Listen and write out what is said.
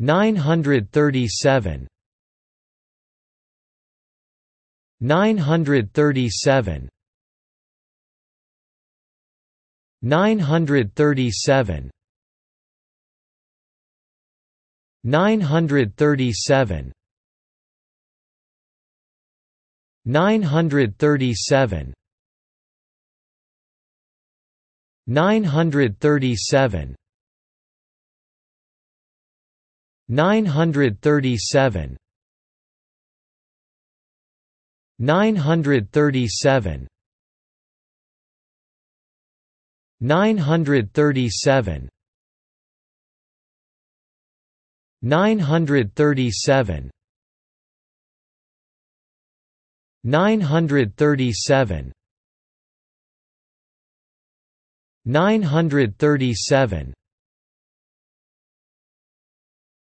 937 937 937 937 937 937 937 937 937 937 937 937